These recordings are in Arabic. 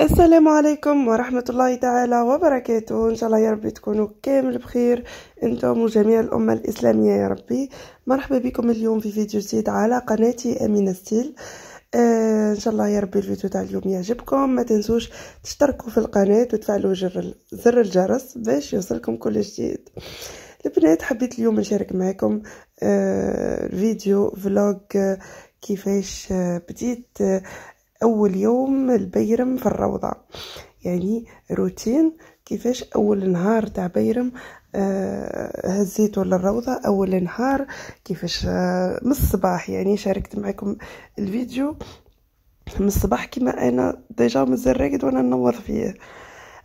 السلام عليكم ورحمة الله تعالى وبركاته إن شاء الله يا ربي تكونوا كامل بخير انتم وجميع الأمة الإسلامية يا ربي مرحبا بكم اليوم في فيديو جديد على قناتي أمينة ستيل آه ان شاء الله يا ربي الفيديو تاع اليوم يعجبكم ما تنسوش تشتركوا في القناة وتفعلوا جر زر الجرس باش يوصلكم كل جديد البنات حبيت اليوم نشارك معكم آه فيديو فلوج آه، كيفاش آه، بديت آه، أول يوم البيرم في الروضة يعني روتين كيفاش أول نهار تاع بيرم آه هزيتو للروضة أول نهار كيفاش آه من الصباح يعني شاركت معكم الفيديو من الصباح كما أنا ديجا مازال راقد وأنا نوض فيه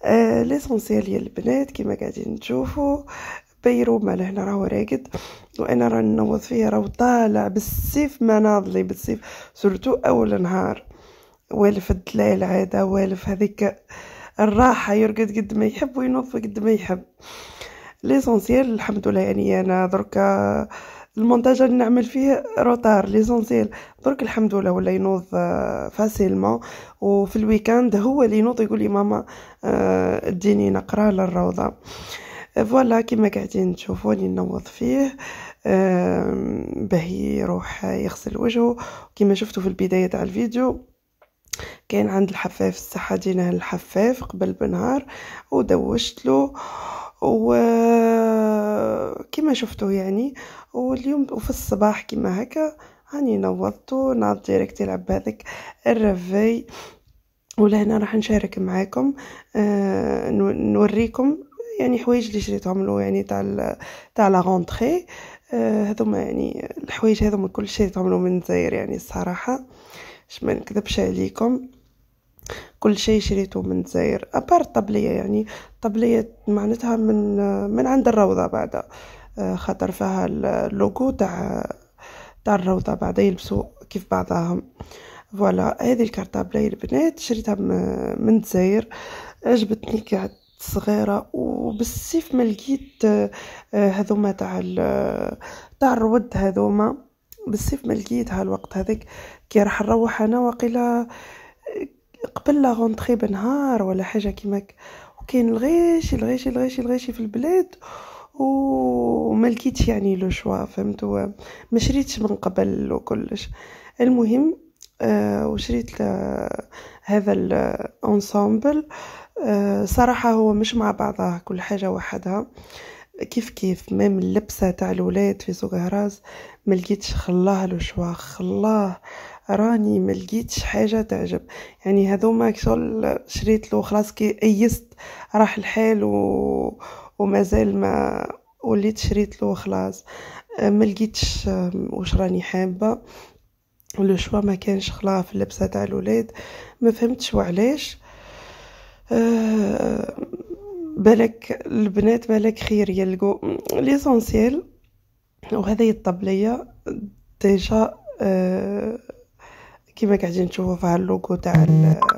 آه ليسونسيال يا البنات كما قاعدين تشوفوا بيرو ما لهنا راهو راقد وانا راني نوض فيه راهو طالع بالسيف ما ناضلي بالسيف سورتو اول نهار والف الدلال عادة والف هذيك الراحة يرقد قد ما يحب وينوض قد ما يحب ليسونسيال الحمد لله يعني انا درك المونتاج اللي نعمل فيه روتار ليسونسيال درك الحمد لله ولا ينوض آه، فاسيلمون وفي الويكاند هو اللي ينوض يقول لي ماما اديني آه، نقرا للروضه فوالا كيما قاعدين تشوفوني ننوض نوض فيه باهي يروح يغسل وجهه كيما شفتوا في البدايه تاع الفيديو كان عند الحفاف الصحه السحادينه الحفاف قبل بنهار ودوشت له وكما شفتوا يعني واليوم وفي الصباح كما هكا هاني نوضته ناض ديريكت يلعب بهذاك الرفي ولهنا راح نشارك معاكم آه نوريكم يعني حوايج اللي شريتهم له يعني تاع تاع لا رونتري آه، هذوما يعني الحوايج هذوما كل شريتهم له من زير يعني الصراحه باش ما نكذبش عليكم كل شيء شريته من الجزائر ابار الطبليه يعني الطبليه معناتها من من عند الروضه بعد آه، خاطر فيها اللوغو تاع تاع الروضه بعد يلبسوا كيف بعضاهم فوالا هذه الكارطابلة البنات شريتها من الجزائر عجبتني قاعد صغيره وبالسيف ما لقيت آه، هذوما تاع تاع الرود هذوما بالسيف ما لقيتها الوقت هذاك كي راح نروح انا وقيلا قبل لا غونطري بنهار ولا حاجه كيما وكاين الغيش الغيش الغيش الغيش في البلاد وما لقيتش يعني لو شوا فهمت ما شريتش من قبل وكلش المهم آه وشريت هذا الانسامبل آه صراحه هو مش مع بعضها كل حاجه وحدها آه كيف كيف ميم اللبسة تاع الولاد في سوق هراز ما لقيتش خلاه لو خلاه راني ما لقيتش حاجه تعجب يعني هذوما شغل شريت له خلاص كي ايست راح الحال و... ومازال ما وليت شريت له خلاص ما لقيتش واش راني حابه لو شوا ما كانش خلاه في اللبسه تاع الولاد ما فهمتش وعلاش أه بالك البنات بالك خير يلقوا ليسونسييل وهذا يطب ليا ديجا آه كما قاعدين نشوفوا فيها اللوغو تاع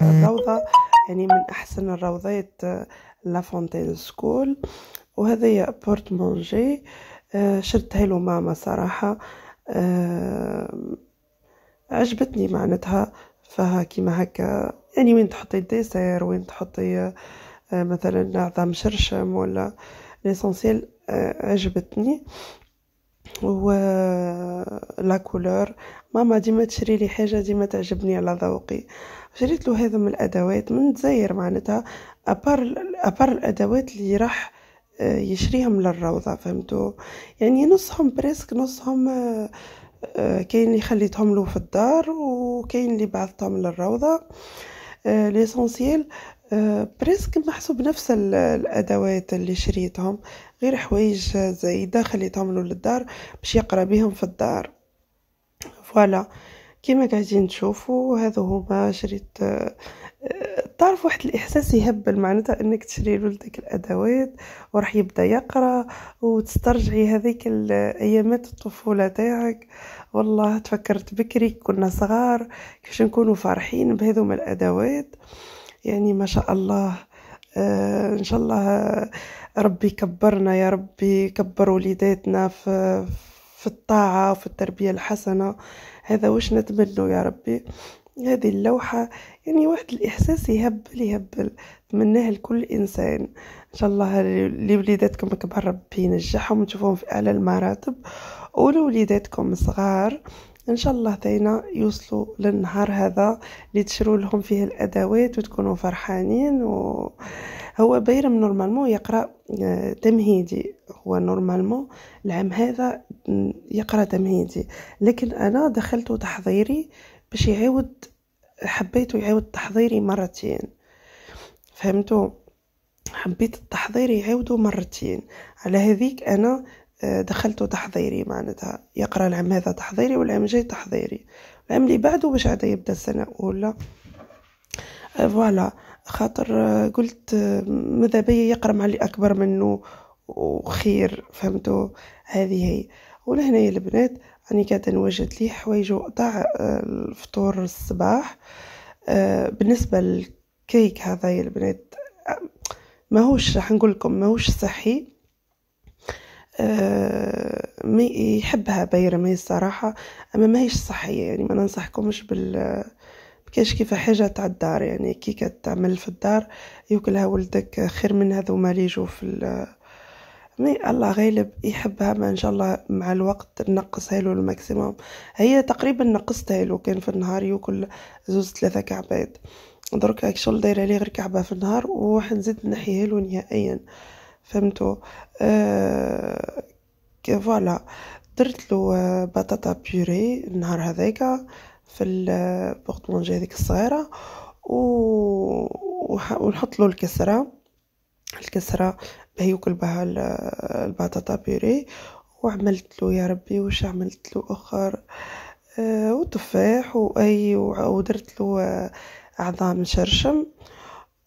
الروضه يعني من احسن الروضات آه، لا فونتين سكول وهذا يا بورت مونجي آه، شرت هيلو له ماما صراحه آه، عجبتني معناتها فها كيما هكا يعني وين تحطي الديسير وين تحطي آه، مثلا عظام شرشم ولا ليسونسيال آه، عجبتني و آه، لا كولور ماما ديما تشري لي حاجه ديما تعجبني على ذوقي شريت له هذا من الادوات من تزاير معناتها ابار ابار الادوات اللي راح يشريهم للروضه فهمتوا يعني نصهم بريسك نصهم كاين اللي خليتهم له في الدار وكاين اللي بعثتهم للروضه ليسونسييل بريسك محسوب نفس الادوات اللي شريتهم غير حوايج زايده خليتهم له للدار باش يقرا بهم في الدار فوالا كيما قاعدين تشوفوا هذا هما شريت تعرف آه، واحد الاحساس يهبل معناتها انك تشري لولدك الادوات وراح يبدا يقرا وتسترجعي هذيك ايامات الطفوله تاعك والله تفكرت بكري كنا صغار كيفاش نكونوا فرحين بهذوما الادوات يعني ما شاء الله آه، ان شاء الله آه، ربي كبرنا يا ربي كبر وليداتنا في في الطاعة وفي التربية الحسنة هذا واش نتمنوا يا ربي هذه اللوحة يعني واحد الإحساس يهبل يهبل نتمناه لكل إنسان إن شاء الله لوليداتكم كبر ربي ينجحهم تشوفهم في أعلى المراتب ولوليداتكم الصغار ان شاء الله تينا يوصلوا للنهار هذا اللي تشرو لهم فيه الادوات وتكونوا فرحانين و هو بيرم نورمالمون يقرا آه، تمهيدي هو نورمالمون العام هذا يقرا تمهيدي لكن انا دخلت تحضيري باش يعاود حبيت يعاود تحضيري مرتين فهمتوا حبيت التحضير يعاودوا مرتين على هذيك انا دخلته تحضيري معناتها يقرا العام هذا تحضيري والعام الجاي تحضيري العام اللي بعده باش عاد يبدا السنه الاولى أه، فوالا خاطر آه، قلت آه، ماذا بيا يقرا مع اللي اكبر منه وخير فهمتوا هذه هي ولهنا يا البنات راني كانت نوجد لي حوايج تاع الفطور الصباح بالنسبه للكيك هذا يا البنات ماهوش راح نقول لكم ماهوش صحي آه، ما يحبها بيرمي الصراحة أما ماهيش صحية يعني ما ننصحكمش بال كاش كيف حاجة تاع الدار يعني كي كتعمل في الدار يوكلها ولدك خير من هذوما لي يجوا في ال... مي الله غالب يحبها ما ان شاء الله مع الوقت نقصها له الماكسيموم هي تقريبا نقصتها له كان في النهار ياكل زوز ثلاثة كعبات درك شغل دايره لي غير كعبه في النهار وواحد نزيد نحيها له نهائيا فهمتوا آه فوالا درت له آه، بطاطا بيوري النهار هذاك في البورت آه، مونجي هذيك الصغيره و... ونحط له الكسره الكسره باهي يوكل بها آه، البطاطا بيوري وعملت له يا ربي واش عملت له اخر آه وتفاح واي ودرت له عظام شرشم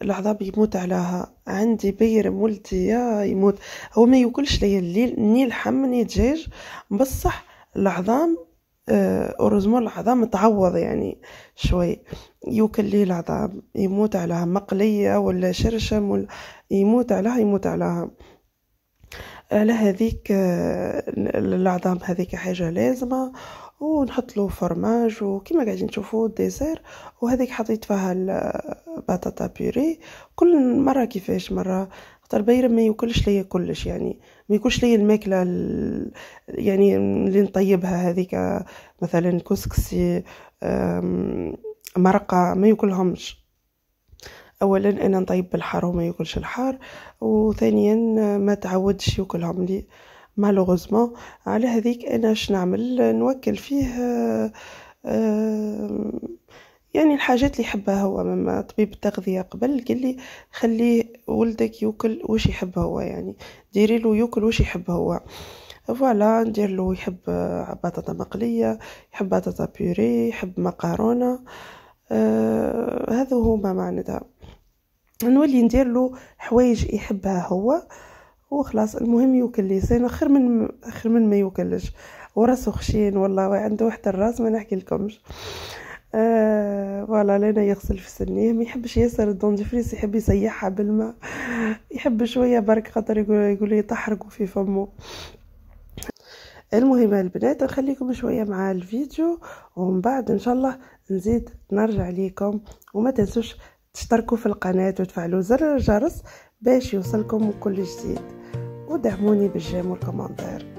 العظام يموت عليها عندي بير مولتي يا يموت هو ما يوكلش ليا الليل ني لحم ني دجاج بصح العظام اورزمون العظام تعوض يعني شوي يوكل لي العظام يموت عليها مقليه ولا شرشم ولا يموت عليها يموت عليها على هذيك آه، العظام هذيك حاجه لازمه ونحط له فرماج وكما قاعدين تشوفوا ديزير وهذيك حطيت فيها البطاطا بيري كل مره كيفاش مره خاطر بايرم ما ياكلش ليا كلش يعني ما ياكلش ليا الماكله يعني اللي نطيبها هذيك مثلا كسكسي مرقه ما ياكلهمش اولا انا نطيب بالحار وما ياكلش الحار وثانيا ما تعودش ياكلهم لي مالوغوزمون على هذيك انا شنعمل نعمل نوكل فيه آه، آه، يعني الحاجات اللي يحبها هو مما طبيب التغذية قبل قال لي خليه ولدك يوكل واش يحب هو يعني ديري له يوكل واش يحب هو فوالا ندير له يحب بطاطا مقلية يحب بطاطا بيوري يحب مكرونة آه هذا هما معناتها نولي ندير له حوايج يحبها هو وخلاص المهم يوكل لسانه خير من خير من ما يوكلش وراسو خشين والله عنده واحد الراس ما نحكي لكمش آه فوالا لينا يغسل في سنيه ما يحبش ياسر الدونجفريس يحب يسيحها بالماء يحب شويه برك خاطر يقول لي تحرقوا في فمه المهم البنات نخليكم شويه مع الفيديو ومن بعد ان شاء الله نزيد نرجع ليكم وما تنسوش تشتركوا في القناه وتفعلوا زر الجرس باش يوصلكم كل جديد ودعموني بالجيم والكومنتار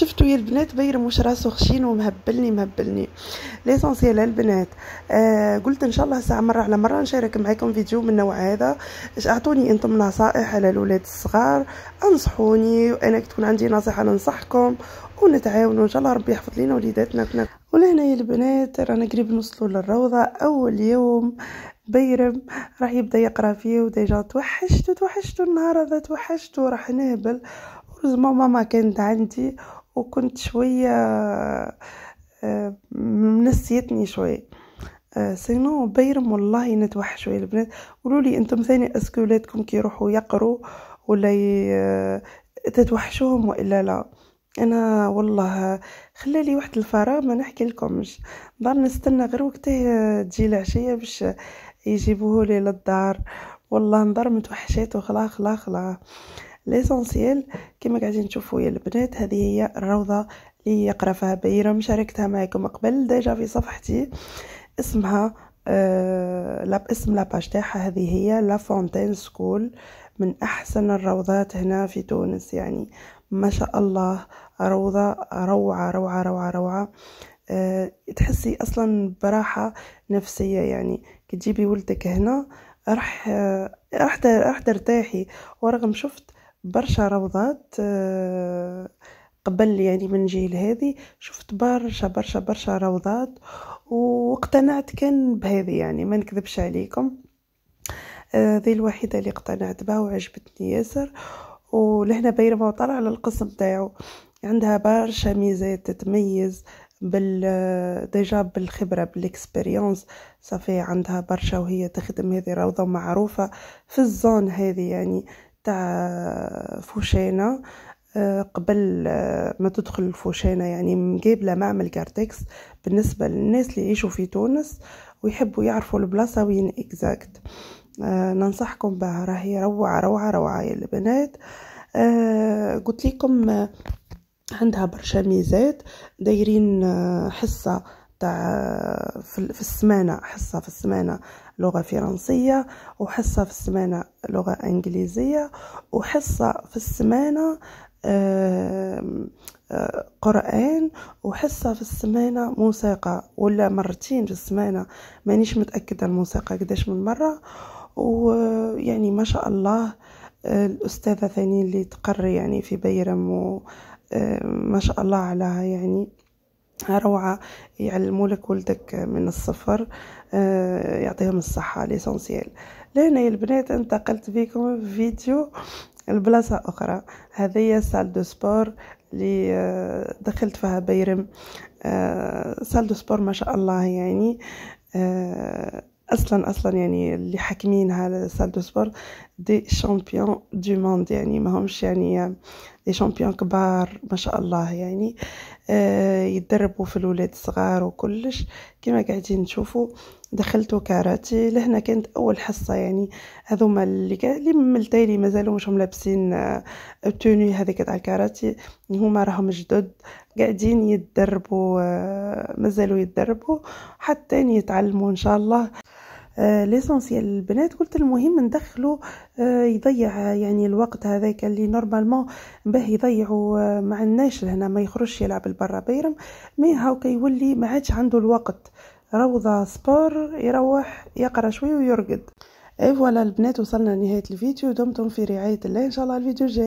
شفتوا يا البنات بيرم مش راسو خشين ومهبلني مهبلني ليسونسيال البنات آه قلت ان شاء الله ساعه مره على مره نشارك معكم فيديو من النوع هذا اعطوني انتم نصائح على الاولاد الصغار انصحوني وانا تكون عندي نصيحه ننصحكم ونتعاونوا ان شاء الله ربي يحفظ لينا وليداتنا ولهنا يا البنات رانا قريب نوصلوا للروضه اول يوم بيرم راح يبدا يقرا فيه وديجا توحشت توحشت النهار هذا توحشت وراح نهبل ماما كانت عندي وكنت شوية منسيتني آه، شوية آه، سينو بيرم والله نتوحش شوية البنات قولوا لي انتم ثاني اسكو ولادكم كي يروحوا يقروا ولا آه، تتوحشوهم والا لا انا والله خلالي واحد الفراغ ما نحكي لكمش دار نستنى غير وقتها تجي العشيه باش يجيبوه لي للدار والله نضر متوحشات وخلا خلا خلا ليسونسييل كما قاعدين تشوفوا يا البنات هذه هي الروضه اللي يقرا فيها بيرم شاركتها معكم قبل ديجا في صفحتي اسمها آه لاب اسم لاباج تاعها هذه هي لا فونتين سكول من احسن الروضات هنا في تونس يعني ما شاء الله روضه روعه روعه روعه روعه أه تحسي اصلا براحه نفسيه يعني كي تجيبي ولدك هنا راح آه، راح راح ترتاحي ورغم شفت برشا روضات آه، قبل يعني من جيل هذه شفت برشا برشا برشا روضات واقتنعت كان بهذه يعني ما نكذبش عليكم آه، ذي الوحيده اللي اقتنعت بها وعجبتني ياسر ولهنا باينه ما طالع على القسم تاعو عندها برشا ميزات تتميز بال ديجا آه، بالخبره بالإكسبرينس صافي عندها برشا وهي تخدم هذه روضه معروفه في الزون هذه يعني تاع فوشينه آه، آه، يعني قبل ما تدخل الفوشينه يعني مقابله معمل كارتكس بالنسبه للناس اللي يعيشوا في تونس ويحبوا يعرفوا البلاصه وين اكزاكت آه، ننصحكم بها راهي روعه روعه روعه يا البنات قلت لكم عندها برشا ميزات دايرين حصه تاع في السمانه حصه في السمانه لغه فرنسيه وحصه في السمانه لغه انجليزيه وحصه في السمانه قرآن وحصة في السمانة موسيقى ولا مرتين في السمانة مانيش متأكدة الموسيقى قداش من مرة ويعني ما شاء الله الأستاذة ثاني اللي تقري يعني في بيرم و ما شاء الله عليها يعني روعة يعلموا لك ولدك من الصفر آه، يعطيهم الصحة ليسونسيال لهنا يا البنات انتقلت بكم في فيديو لبلاصة أخرى هذه سال دو سبور اللي آه، دخلت فيها بيرم آه، سال دو سبور ما شاء الله يعني اصلا اصلا يعني اللي حاكمينها سال دو سبور دي شامبيون دو موند يعني ما همش يعني دي شامبيون كبار ما شاء الله يعني آه، يدربوا في الولاد الصغار وكلش كما قاعدين نشوفوا دخلتو كاراتي لهنا كانت اول حصه يعني هذوما اللي اللي ملتايلي مازالوا مشهم لابسين آه، التوني هذيك تاع الكاراتي هما راهم جدد قاعدين يتدربوا آه، مازالوا يتدربوا حتى يتعلموا ان شاء الله ليسونسيال آه، البنات قلت المهم ندخلو آه، يضيع يعني الوقت هذاك اللي نورمالمون باه يضيعوا ما عندناش لهنا ما يخرجش يلعب لبرا بيرم مي هاو كيولي ما عادش عنده الوقت روضة سبور يروح يقرا شوي ويرقد اي فوالا البنات وصلنا لنهايه الفيديو دمتم في رعايه الله ان شاء الله الفيديو الجاي